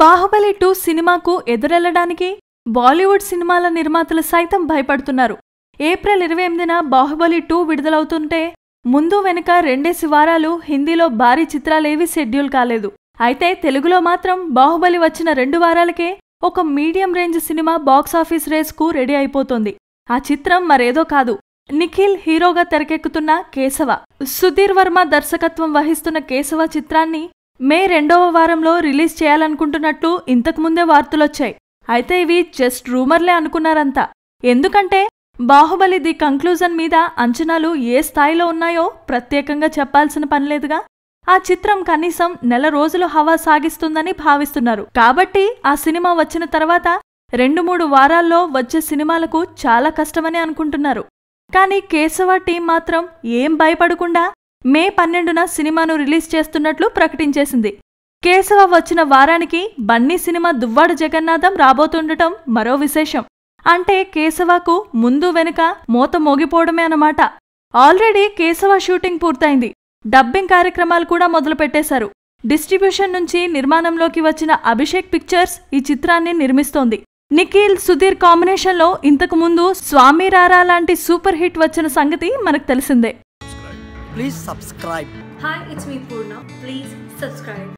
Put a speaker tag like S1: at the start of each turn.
S1: Baahubali two సినిమాకు ఎదురెళ్లడానికి బాలీవుడ్ సినిమాల నిర్మాతలు సైతం భయపడుతున్నారు ఏప్రిల్ ఇరవై ఎనిమిదిన బాహుబలి టూ విడుదలవుతుంటే ముందు వెనుక రెండేసి వారాలు హిందీలో భారీ చిత్రాలేవీ షెడ్యూల్ కాలేదు అయితే తెలుగులో మాత్రం బాహుబలి వచ్చిన రెండు వారాలకే ఒక మీడియం రేంజ్ సినిమా బాక్సాఫీస్ రేస్కు రెడీ అయిపోతుంది ఆ చిత్రం మరేదో కాదు నిఖిల్ హీరోగా తెరకెక్కుతున్న కేశవ సుధీర్ వర్మ దర్శకత్వం వహిస్తున్న కేశవ చిత్రాన్ని మే రెండవ వారంలో రిలీజ్ చేయాలనుకుంటున్నట్లు ఇంతకుముందే వార్తలొచ్చాయి అయితే ఇవి జస్ట్ రూమర్లే అనుకున్నారంతా ఎందుకంటే బాహుబలి ది కంక్లూజన్ మీద అంచనాలు ఏ స్థాయిలో ఉన్నాయో ప్రత్యేకంగా చెప్పాల్సిన పనిలేదుగా ఆ చిత్రం కనీసం నెల రోజులు హవా సాగిస్తుందని భావిస్తున్నారు కాబట్టి ఆ సినిమా వచ్చిన తర్వాత రెండు మూడు వారాల్లో వచ్చే సినిమాలకు చాలా కష్టమని అనుకుంటున్నారు కానీ కేశవ టీం మాత్రం ఏం భయపడకుండా మే పన్నెండున సినిమాను రిలీజ్ చేస్తున్నట్లు ప్రకటించేసింది కేశవ వచ్చిన వారానికి బన్నీ సినిమా దువ్వాడు జగన్నాథం రాబోతుండటం మరో విశేషం అంటే కేశవకు ముందు వెనుక మూత మోగిపోవడమే అనమాట ఆల్రెడీ కేశవ షూటింగ్ పూర్తయింది డబ్బింగ్ కార్యక్రమాలు కూడా మొదలుపెట్టేశారు డిస్ట్రిబ్యూషన్ నుంచి నిర్మాణంలోకి వచ్చిన అభిషేక్ పిక్చర్స్ ఈ చిత్రాన్ని నిర్మిస్తోంది నిఖిల్ సుధీర్ కాంబినేషన్లో ఇంతకుముందు స్వామి రారా లాంటి సూపర్ హిట్ వచ్చిన సంగతి మనకు తెలిసిందే Please subscribe. Hi, it's me Purna. Please subscribe.